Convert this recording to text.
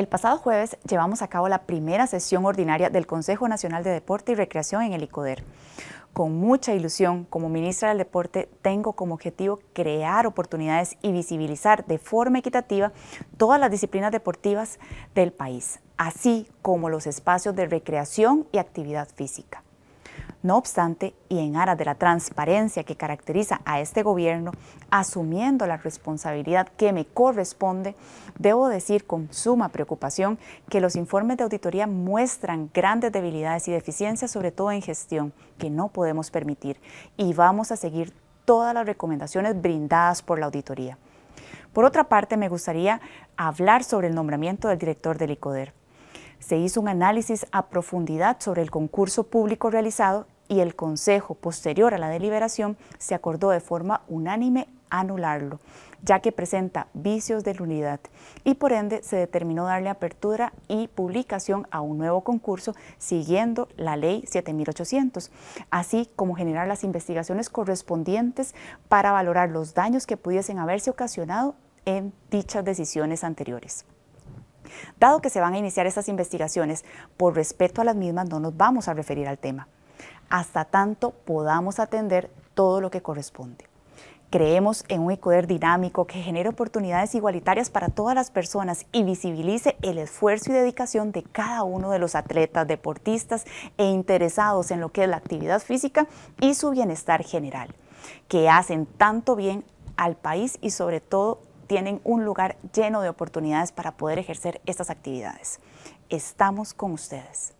El pasado jueves llevamos a cabo la primera sesión ordinaria del Consejo Nacional de Deporte y Recreación en el ICODER. Con mucha ilusión, como ministra del Deporte, tengo como objetivo crear oportunidades y visibilizar de forma equitativa todas las disciplinas deportivas del país, así como los espacios de recreación y actividad física. No obstante, y en aras de la transparencia que caracteriza a este gobierno, asumiendo la responsabilidad que me corresponde, debo decir con suma preocupación que los informes de auditoría muestran grandes debilidades y deficiencias, sobre todo en gestión, que no podemos permitir y vamos a seguir todas las recomendaciones brindadas por la auditoría. Por otra parte, me gustaría hablar sobre el nombramiento del director del ICODER se hizo un análisis a profundidad sobre el concurso público realizado y el Consejo, posterior a la deliberación, se acordó de forma unánime anularlo, ya que presenta vicios de la unidad y por ende se determinó darle apertura y publicación a un nuevo concurso siguiendo la ley 7800, así como generar las investigaciones correspondientes para valorar los daños que pudiesen haberse ocasionado en dichas decisiones anteriores. Dado que se van a iniciar estas investigaciones, por respeto a las mismas no nos vamos a referir al tema hasta tanto podamos atender todo lo que corresponde. Creemos en un Ecuador dinámico que genere oportunidades igualitarias para todas las personas y visibilice el esfuerzo y dedicación de cada uno de los atletas, deportistas e interesados en lo que es la actividad física y su bienestar general, que hacen tanto bien al país y sobre todo tienen un lugar lleno de oportunidades para poder ejercer estas actividades. Estamos con ustedes.